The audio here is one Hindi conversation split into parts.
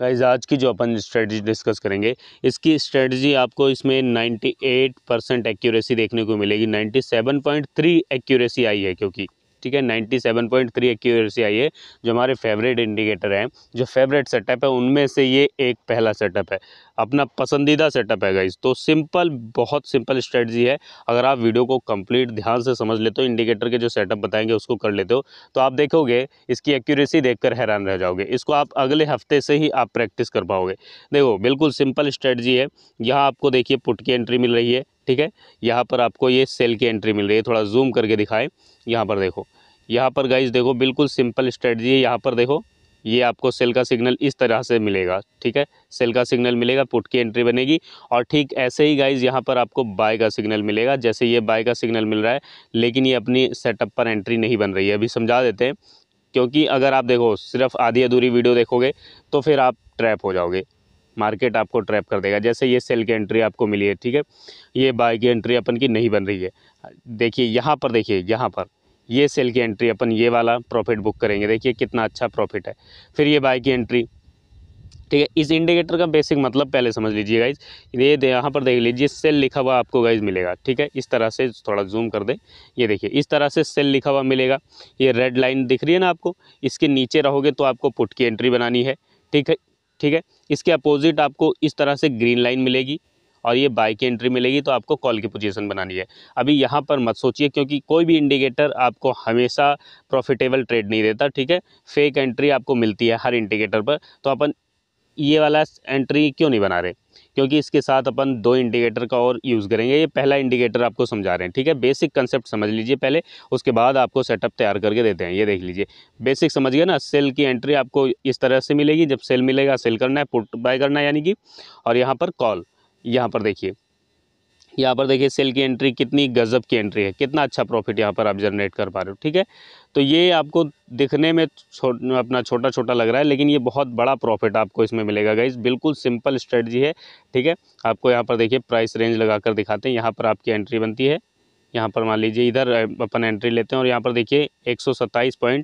गाइज आज की जो अपन स्ट्रेटजी डिस्कस करेंगे इसकी स्ट्रेटजी आपको इसमें 98 परसेंट एक्यूरेसी देखने को मिलेगी 97.3 एक्यूरेसी आई है क्योंकि ठीक है 97.3 एक्यूरेसी आई है जो हमारे फेवरेट इंडिकेटर हैं जो फेवरेट सेटअप है उनमें से ये एक पहला सेटअप है अपना पसंदीदा सेटअप है गाइज तो सिंपल बहुत सिंपल स्ट्रेटजी है अगर आप वीडियो को कंप्लीट ध्यान से समझ लेते हो इंडिकेटर के जो सेटअप बताएंगे उसको कर लेते हो तो आप देखोगे इसकी एक्यूरेसी देखकर हैरान रह जाओगे इसको आप अगले हफ्ते से ही आप प्रैक्टिस कर पाओगे देखो बिल्कुल सिंपल स्ट्रेटजी है यहाँ आपको देखिए पुट की एंट्री मिल रही है ठीक है यहाँ पर आपको ये सेल की एंट्री मिल रही है थोड़ा जूम करके दिखाएं यहाँ पर देखो यहाँ पर गाइज देखो बिल्कुल सिंपल स्ट्रेटजी है यहाँ पर देखो ये आपको सेल का सिग्नल इस तरह से मिलेगा ठीक है सेल का सिग्नल मिलेगा पुट की एंट्री बनेगी और ठीक ऐसे ही गाइज यहाँ पर आपको बाय का सिग्नल मिलेगा जैसे ये बाय का सिग्नल मिल रहा है लेकिन ये अपनी सेटअप पर एंट्री नहीं बन रही है अभी समझा देते हैं क्योंकि अगर आप देखो सिर्फ आधी अधूरी वीडियो देखोगे तो फिर आप ट्रैप हो जाओगे मार्केट आपको ट्रैप कर देगा जैसे ये सेल की एंट्री आपको मिली है ठीक है ये बाय की एंट्री अपन की नहीं बन रही है देखिए यहाँ पर देखिए यहाँ पर ये सेल की एंट्री अपन ये वाला प्रॉफिट बुक करेंगे देखिए कितना अच्छा प्रॉफिट है फिर ये बाय की एंट्री ठीक है इस इंडिकेटर का बेसिक मतलब पहले समझ लीजिए गाइज ये यहाँ पर देख लीजिए सेल लिखा हुआ आपको गाइज मिलेगा ठीक है इस तरह से थोड़ा जूम कर दें ये देखिए इस तरह से सेल लिखा हुआ मिलेगा ये रेड लाइन दिख रही है ना आपको इसके नीचे रहोगे तो आपको पुट की एंट्री बनानी है ठीक है ठीक है इसके अपोजिट आपको इस तरह से ग्रीन लाइन मिलेगी और ये बाई की एंट्री मिलेगी तो आपको कॉल की पोजीशन बनानी है अभी यहाँ पर मत सोचिए क्योंकि कोई भी इंडिकेटर आपको हमेशा प्रॉफिटेबल ट्रेड नहीं देता ठीक है फेक एंट्री आपको मिलती है हर इंडिकेटर पर तो अपन ये वाला एंट्री क्यों नहीं बना रहे क्योंकि इसके साथ अपन दो इंडिकेटर का और यूज़ करेंगे ये पहला इंडिकेटर आपको समझा रहे हैं ठीक है बेसिक कंसेप्ट समझ लीजिए पहले उसके बाद आपको सेटअप तैयार करके देते हैं ये देख लीजिए बेसिक समझ गए ना सेल की एंट्री आपको इस तरह से मिलेगी जब सेल मिलेगा सेल करना है पुट बाय करना है यानी कि और यहाँ पर कॉल यहाँ पर देखिए यहाँ पर देखिए सेल की एंट्री कितनी गज़ब की एंट्री है कितना अच्छा प्रॉफिट यहाँ पर आप जनरेट कर पा रहे हो ठीक है तो ये आपको दिखने में छो, अपना छोटा छोटा लग रहा है लेकिन ये बहुत बड़ा प्रॉफिट आपको इसमें मिलेगा गाइज बिल्कुल सिंपल स्ट्रेटजी है ठीक है आपको यहाँ पर देखिए प्राइस रेंज लगा कर दिखाते हैं यहाँ पर आपकी एंट्री बनती है यहाँ पर मान लीजिए इधर अपन एंट्री लेते हैं और यहाँ पर देखिए एक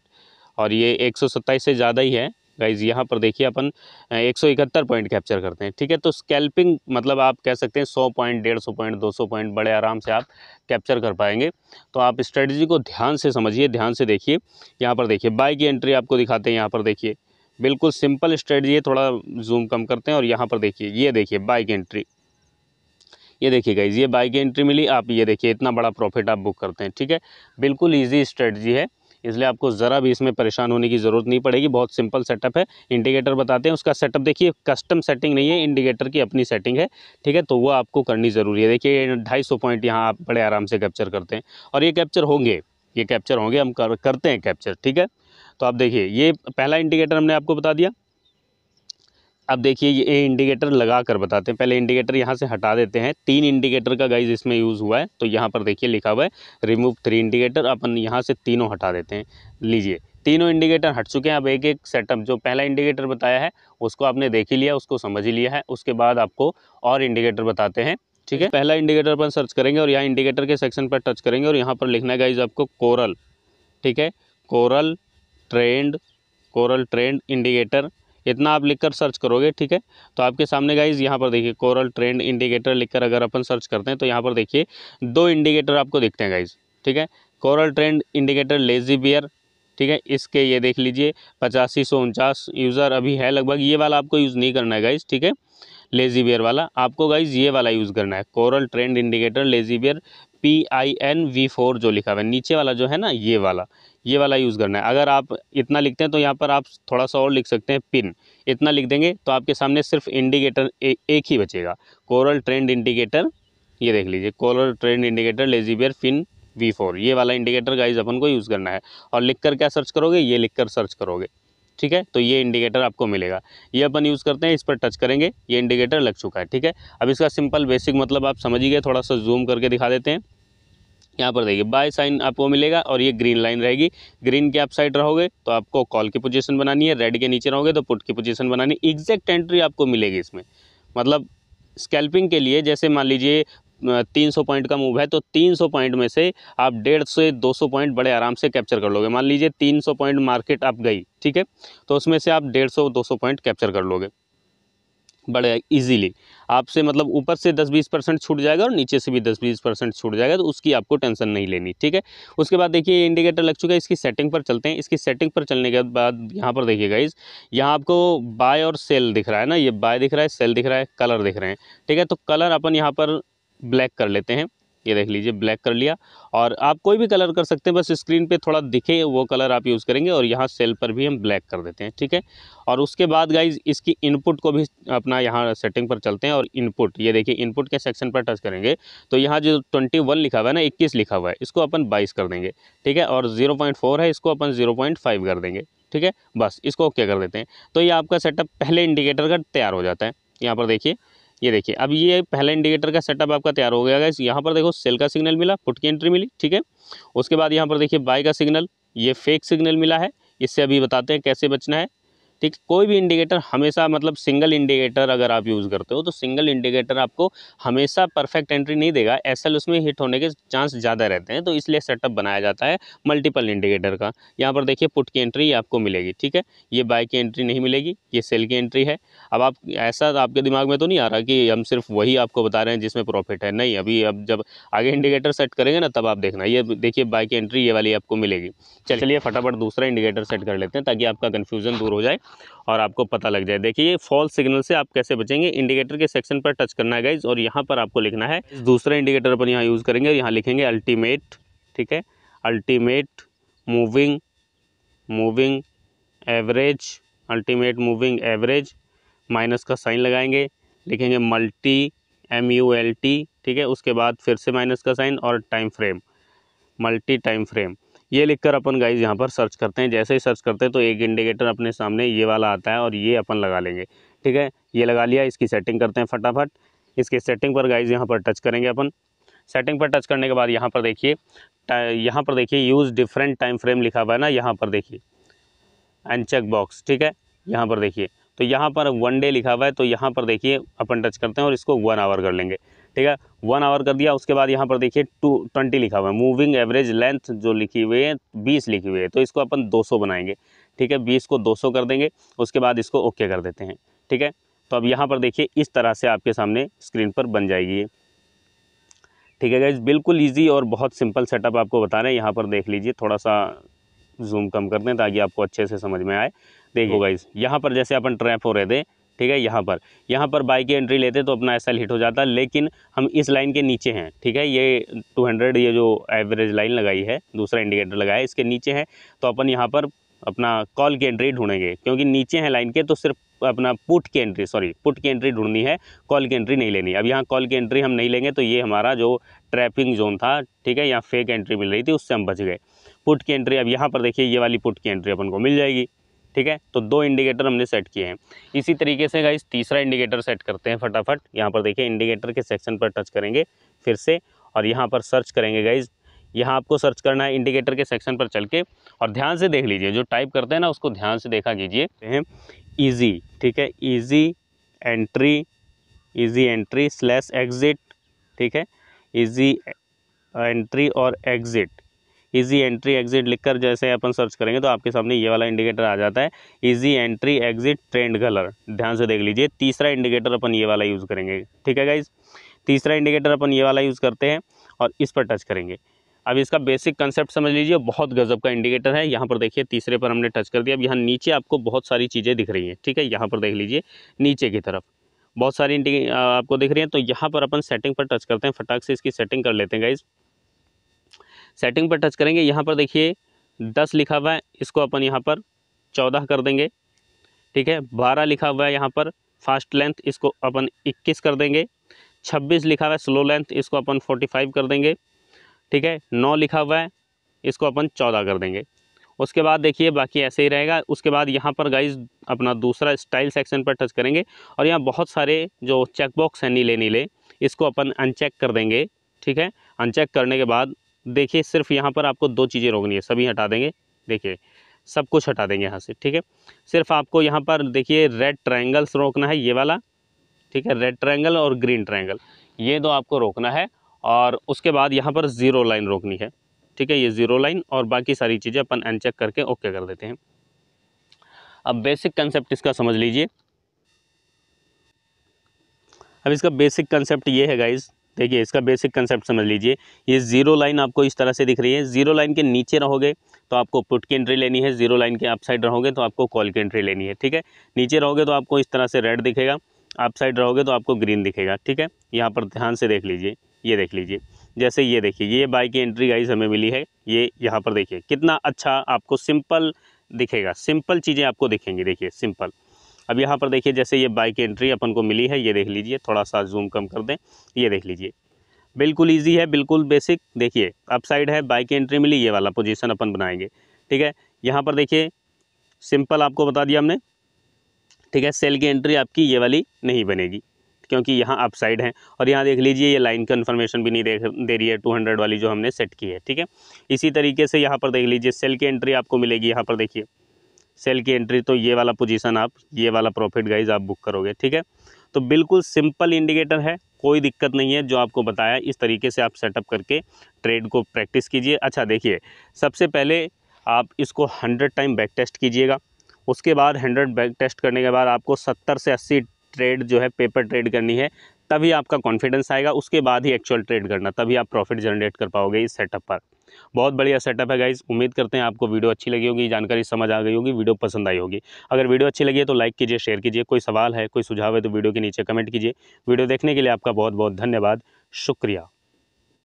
और ये एक से ज़्यादा ही है गाइज यहाँ पर देखिए अपन 171 पॉइंट कैप्चर करते हैं ठीक है तो स्कैल्पिंग मतलब आप कह सकते हैं 100 पॉइंट 150 पॉइंट 200 पॉइंट बड़े आराम से आप कैप्चर कर पाएंगे तो आप स्ट्रेटजी को ध्यान से समझिए ध्यान से देखिए यहाँ पर देखिए बाई की एंट्री आपको दिखाते हैं यहाँ पर देखिए बिल्कुल सिंपल स्ट्रेटजी है थोड़ा जूम कम करते हैं और यहाँ पर देखिए ये देखिए बाई की एंट्री ये देखिए गाइज ये बाई की एंट्री मिली आप ये देखिए इतना बड़ा प्रॉफिट आप बुक करते हैं ठीक है बिल्कुल ईजी स्ट्रेटजी है इसलिए आपको ज़रा भी इसमें परेशान होने की ज़रूरत नहीं पड़ेगी बहुत सिंपल सेटअप है इंडिकेटर बताते हैं उसका सेटअप देखिए कस्टम सेटिंग नहीं है इंडिकेटर की अपनी सेटिंग है ठीक है तो वो आपको करनी ज़रूरी है देखिए ढाई सौ पॉइंट यहाँ आप बड़े आराम से कैप्चर करते हैं और ये कैप्चर होंगे ये कैप्चर होंगे हम कर, करते हैं कैप्चर ठीक है तो आप देखिए ये पहला इंडिकेटर हमने आपको बता दिया अब देखिए ये इंडिकेटर लगा कर बताते हैं पहले इंडिकेटर यहाँ से हटा देते हैं तीन इंडिकेटर का गाइज इसमें यूज़ हुआ है तो यहाँ पर देखिए लिखा हुआ है रिमूव थ्री इंडिकेटर अपन यहाँ से तीनों हटा देते हैं लीजिए तीनों इंडिकेटर हट चुके हैं अब एक एक सेटअप जो पहला इंडिकेटर बताया है उसको आपने देख ही लिया उसको समझ ही लिया है उसके बाद आपको और इंडिकेटर बताते हैं ठीक है पहला इंडिकेटर अपन सर्च करेंगे और यहाँ इंडिकेटर के सेक्शन पर टच करेंगे और यहाँ पर लिखना है गाइज आपको कोरल ठीक है coral trend coral trend indicator इतना आप लिखकर सर्च करोगे ठीक है तो आपके सामने गाइज यहाँ पर देखिए कोरल ट्रेंड इंडिकेटर लिखकर अगर अपन सर्च करते हैं तो यहाँ पर देखिए दो इंडिकेटर आपको दिखते हैं गाइज ठीक है coral trend indicator lazy bear ठीक है इसके ये देख लीजिए पचासी सौ उनचास यूज़र अभी है लगभग ये वाला आपको यूज़ नहीं करना है गाइज ठीक है लेजी बियर वाला आपको गाइज ये वाला यूज़ करना है coral trend indicator lazy bear P I N V four जो लिखा हुआ है नीचे वाला जो है ना ये वाला ये वाला यूज़ करना है अगर आप इतना लिखते हैं तो यहाँ पर आप थोड़ा सा और लिख सकते हैं पिन इतना लिख देंगे तो आपके सामने सिर्फ इंडिकेटर ए, एक ही बचेगा कोरल ट्रेंड इंडिकेटर ये देख लीजिए coral trend indicator lazy bear pin V four ये वाला इंडिकेटर गाइज अपन को यूज़ करना है और लिख कर क्या सर्च करोगे ये लिख कर सर्च करोगे ठीक है तो ये इंडिकेटर आपको मिलेगा ये अपन यूज़ करते हैं इस पर टच करेंगे ये इंडिकेटर लग चुका है ठीक है अब इसका सिंपल बेसिक मतलब आप समझिए थोड़ा सा जूम करके दिखा देते हैं यहाँ पर देखिए बाय साइन आपको मिलेगा और ये ग्रीन लाइन रहेगी ग्रीन के आप साइड रहोगे तो आपको कॉल की पोजीशन बनानी है रेड के नीचे रहोगे तो पुट की पोजीशन बनानी एग्जैक्ट एंट्री आपको मिलेगी इसमें मतलब स्कैल्पिंग के लिए जैसे मान लीजिए तीन सौ पॉइंट का मूव है तो तीन सौ पॉइंट में से आप डेढ़ से दो सौ पॉइंट बड़े आराम से कैप्चर कर लोगे मान लीजिए तीन सौ पॉइंट मार्केट आप गई ठीक है तो उसमें से आप डेढ़ सौ दो सौ पॉइंट कैप्चर कर लोगे बड़े इजीली आपसे मतलब ऊपर से 10-20 परसेंट छूट जाएगा और नीचे से भी 10-20 परसेंट छूट जाएगा तो उसकी आपको टेंशन नहीं लेनी ठीक है उसके बाद देखिए इंडिकेटर लग चुका है इसकी सेटिंग पर चलते हैं इसकी सेटिंग पर चलने के बाद यहाँ पर देखिए गाइज यहाँ आपको बाय और सेल दिख रहा है ना ये बाय दिख रहा है सेल दिख रहा है कलर दिख रहे हैं ठीक है तो कलर अपन यहाँ पर ब्लैक कर लेते हैं ये देख लीजिए ब्लैक कर लिया और आप कोई भी कलर कर सकते हैं बस स्क्रीन पे थोड़ा दिखे वो कलर आप यूज़ करेंगे और यहाँ सेल पर भी हम ब्लैक कर देते हैं ठीक है और उसके बाद गाइज इसकी इनपुट को भी अपना यहाँ सेटिंग पर चलते हैं और इनपुट ये देखिए इनपुट के सेक्शन पर टच करेंगे तो यहाँ जो ट्वेंटी वन लिखा हुआ है ना इक्कीस लिखा हुआ है इसको अपन बाईस कर देंगे ठीक है और जीरो पॉइंट फोर है इसको अपन जीरो पॉइंट फाइव कर देंगे ठीक है बस इसको ओके कर देते हैं तो ये आपका सेटअप पहले इंडिकेटर का तैयार हो जाता है यहाँ पर देखिए ये देखिए अब ये पहला इंडिकेटर का सेटअप आपका तैयार हो गया गैस यहाँ पर देखो सेल का सिग्नल मिला फुट की एंट्री मिली ठीक है उसके बाद यहाँ पर देखिए बाय का सिग्नल ये फेक सिग्नल मिला है इससे अभी बताते हैं कैसे बचना है ठीक कोई भी इंडिकेटर हमेशा मतलब सिंगल इंडिकेटर अगर आप यूज़ करते हो तो सिंगल इंडिकेटर आपको हमेशा परफेक्ट एंट्री नहीं देगा एस उसमें हिट होने के चांस ज़्यादा रहते हैं तो इसलिए सेटअप बनाया जाता है मल्टीपल इंडिकेटर का यहाँ पर देखिए पुट की एंट्री आपको मिलेगी ठीक है ये बाइक की एंट्री नहीं मिलेगी ये सेल की एंट्री है अब आप ऐसा तो आपके दिमाग में तो नहीं आ रहा कि हम सिर्फ वही आपको बता रहे हैं जिसमें प्रॉफिट है नहीं अभी अब जब आगे इंडिकेटर सेट करेंगे ना तब आप देखना ये देखिए बाइक की एंट्री ये वाली आपको मिलेगी चलिए फटाफट दूसरा इंडिकेटर सेट कर लेते हैं ताकि आपका कन्फ्यूज़न दूर हो जाए और आपको पता लग जाए देखिए ये फॉल्स सिग्नल से आप कैसे बचेंगे इंडिकेटर के सेक्शन पर टच करना है गाइज और यहाँ पर आपको लिखना है दूसरा इंडिकेटर पर यहाँ यूज़ करेंगे और यहाँ लिखेंगे अल्टीमेट ठीक है ultimate moving moving average ultimate moving average minus का साइन लगाएंगे लिखेंगे multi M U L T ठीक है उसके बाद फिर से माइनस का साइन और time frame multi time frame ये लिखकर अपन गाइज यहाँ पर सर्च करते हैं जैसे ही सर्च करते हैं तो एक इंडिकेटर अपने सामने ये वाला आता है और ये अपन लगा लेंगे ठीक है ये लगा लिया इसकी सेटिंग करते हैं फटाफट इसके सेटिंग पर गाइज यहाँ पर टच करेंगे अपन सेटिंग पर टच करने के बाद यहाँ पर देखिए यहाँ पर देखिए यूज़ डिफरेंट टाइम फ्रेम लिखा हुआ है ना यहाँ पर देखिए एंड चेक बॉक्स ठीक है यहाँ पर देखिए तो यहाँ पर वन डे लिखा हुआ है तो यहाँ पर देखिए अपन टच करते हैं और इसको वन आवर कर लेंगे ठीक है वन आवर कर दिया उसके बाद यहाँ पर देखिए टू ट्वेंटी लिखा हुआ है मूविंग एवरेज लेंथ जो लिखी हुई है बीस लिखी हुई है तो इसको अपन दो सौ बनाएंगे ठीक है बीस को दो सौ कर देंगे उसके बाद इसको ओके कर देते हैं ठीक है तो अब यहाँ पर देखिए इस तरह से आपके सामने स्क्रीन पर बन जाएगी ये ठीक है गाइज बिल्कुल ईजी और बहुत सिंपल सेटअप आपको बता रहे हैं यहाँ पर देख लीजिए थोड़ा सा जूम कम कर दें ताकि आपको अच्छे से समझ में आए देखो गाइज यहाँ पर जैसे अपन ट्रैप हो रहे थे ठीक है यहाँ पर यहाँ पर बाइक की एंट्री लेते तो अपना एस हिट हो जाता लेकिन हम इस लाइन के नीचे हैं ठीक है ये 200 ये जो एवरेज लाइन लगाई है दूसरा इंडिकेटर लगाया इसके नीचे है तो अपन यहाँ पर अपना कॉल की एंट्री ढूंढेंगे क्योंकि नीचे हैं लाइन के तो सिर्फ अपना पुट की एंट्री सॉरी पुट की एंट्री ढूंढनी है कॉल की एंट्री नहीं लेनी अब यहाँ कॉल की एंट्री हम नहीं लेंगे तो ये हमारा जो ट्रैपिंग जोन था ठीक है यहाँ फेक एंट्री मिल रही थी उससे हम बच गए पुट की एंट्री अब यहाँ पर देखिए ये वाली पुट की एंट्री अपन को मिल जाएगी ठीक है तो दो इंडिकेटर हमने सेट किए हैं इसी तरीके से गाइस तीसरा इंडिकेटर सेट करते हैं फटाफट यहाँ पर देखिए इंडिकेटर के सेक्शन पर टच करेंगे फिर से और यहाँ पर सर्च करेंगे गाइज यहाँ आपको सर्च करना है इंडिकेटर के सेक्शन पर चल के और ध्यान से देख लीजिए जो टाइप करते हैं ना उसको ध्यान से देखा कीजिए ईजी ठीक है easy entry easy entry slash exit ठीक है ईजी एंट्री और एग्ज़िट ईजी एंट्री एग्जिट लिखकर जैसे अपन सर्च करेंगे तो आपके सामने ये वाला इंडिकेटर आ जाता है easy entry exit trend colour ध्यान से देख लीजिए तीसरा इंडिकेटर अपन ये वाला यूज़ करेंगे ठीक है गाइज़ तीसरा इंडिकेटर अपन ये वाला यूज़ करते हैं और इस पर टच करेंगे अब इसका बेसिक कंसेप्ट समझ लीजिए बहुत गजब का इंडिकेटर है यहाँ पर देखिए तीसरे पर हमने टच कर दिया अब यहाँ नीचे आपको बहुत सारी चीज़ें दिख रही हैं ठीक है यहाँ पर देख लीजिए नीचे की तरफ बहुत सारी इंडिके आपको दिख रही हैं तो यहाँ पर अपन सेटिंग पर टच करते हैं फटाक से इसकी सेटिंग कर लेते हैं गाइज़ सेटिंग पर टच करेंगे यहाँ पर देखिए दस लिखा हुआ है इसको अपन यहाँ पर चौदह कर देंगे ठीक है बारह लिखा हुआ है यहाँ पर फास्ट लेंथ इसको अपन इक्कीस कर देंगे छब्बीस लिखा हुआ है स्लो लेंथ इसको अपन फोर्टी फाइव कर देंगे ठीक है नौ लिखा हुआ है इसको अपन चौदह कर देंगे उसके बाद देखिए बाकी ऐसे ही रहेगा उसके बाद यहाँ पर गाइज अपना दूसरा स्टाइल सेक्शन पर टच करेंगे और यहाँ बहुत सारे जो चेकबॉक्स हैं नीले नीले इसको अपन अनचेक कर देंगे ठीक है अनचेक करने के बाद देखिए सिर्फ यहाँ पर आपको दो चीज़ें रोकनी है सभी हटा देंगे देखिए सब कुछ हटा देंगे यहाँ से ठीक है सिर्फ आपको यहाँ पर देखिए रेड ट्राइंगल्स रोकना है ये वाला ठीक है रेड ट्राइंगल और ग्रीन ट्राइंगल ये दो आपको रोकना है और उसके बाद यहाँ पर ज़ीरो लाइन रोकनी है ठीक है ये ज़ीरो लाइन और बाकी सारी चीज़ें अपन अनचेक करके ओके कर देते हैं अब बेसिक कंसेप्ट इसका समझ लीजिए अब इसका बेसिक कंसेप्ट ये है गाइज़ देखिए इसका बेसिक कंसेप्ट समझ लीजिए ये ज़ीरो लाइन आपको इस तरह से दिख रही है ज़ीरो लाइन के नीचे रहोगे तो आपको पुट की एंट्री लेनी है ज़ीरो लाइन के अप साइड रहोगे तो आपको कॉल की एंट्री लेनी है ठीक है नीचे रहोगे तो आपको इस तरह से रेड दिखेगा अप साइड रहोगे तो आपको ग्रीन दिखेगा ठीक है यहाँ पर ध्यान से देख लीजिए ये देख लीजिए जैसे ये देखिए ये बाई की एंट्री गाइस हमें मिली है ये यहाँ पर देखिए कितना अच्छा आपको सिंपल दिखेगा सिंपल चीज़ें आपको दिखेंगी देखिए सिंपल अब यहाँ पर देखिए जैसे ये बाइक एंट्री अपन को मिली है ये देख लीजिए थोड़ा सा जूम कम कर दें ये देख लीजिए बिल्कुल ईजी है बिल्कुल बेसिक देखिए अप साइड है बाइक एंट्री मिली ये वाला पोजीशन अपन बनाएंगे ठीक है यहाँ पर देखिए सिंपल आपको बता दिया हमने ठीक है सेल की एंट्री आपकी ये वाली नहीं बनेगी क्योंकि यहाँ अप साइड है और यहाँ देख लीजिए ये लाइन कन्फर्मेशन भी नहीं देख दे रही है टू हंड्रेड वाली जो हमने सेट की है ठीक है इसी तरीके से यहाँ पर देख लीजिए सेल की एंट्री आपको मिलेगी यहाँ पर देखिए सेल की एंट्री तो ये वाला पोजीशन आप ये वाला प्रॉफिट गाइज आप बुक करोगे ठीक है तो बिल्कुल सिंपल इंडिकेटर है कोई दिक्कत नहीं है जो आपको बताया इस तरीके से आप सेटअप करके ट्रेड को प्रैक्टिस कीजिए अच्छा देखिए सबसे पहले आप इसको हंड्रेड टाइम बैक टेस्ट कीजिएगा उसके बाद हंड्रेड बैक टेस्ट करने के बाद आपको सत्तर से अस्सी ट्रेड जो है पेपर ट्रेड करनी है तभी आपका कॉन्फिडेंस आएगा उसके बाद ही एक्चुअल ट्रेड करना तभी आप प्रॉफिट जनरेट कर पाओगे इस सेटअप पर बहुत बढ़िया सेटअप है गाइज उम्मीद करते हैं आपको वीडियो अच्छी लगी होगी जानकारी समझ आ गई होगी वीडियो पसंद आई होगी अगर वीडियो अच्छी लगी है तो लाइक कीजिए शेयर कीजिए कोई सवाल है कोई सुझाव है तो वीडियो के नीचे कमेंट कीजिए वीडियो देखने के लिए आपका बहुत बहुत धन्यवाद शुक्रिया